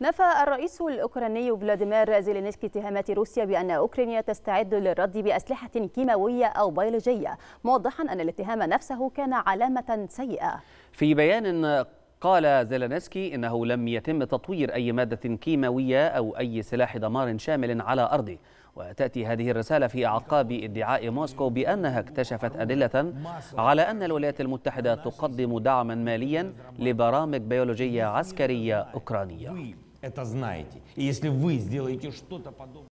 نفى الرئيس الأوكراني فلاديمير زيلينسكي اتهامات روسيا بأن أوكرانيا تستعد للرد بأسلحة كيماوية أو بيولوجية موضحا أن الاتهام نفسه كان علامة سيئة في بيان قال زيلينسكي إنه لم يتم تطوير أي مادة كيماوية أو أي سلاح دمار شامل على أرضه وتأتي هذه الرسالة في أعقاب ادعاء موسكو بأنها اكتشفت أدلة على أن الولايات المتحدة تقدم دعما ماليا لبرامج بيولوجية عسكرية أوكرانية это знаете. И если вы сделаете что-то подобное...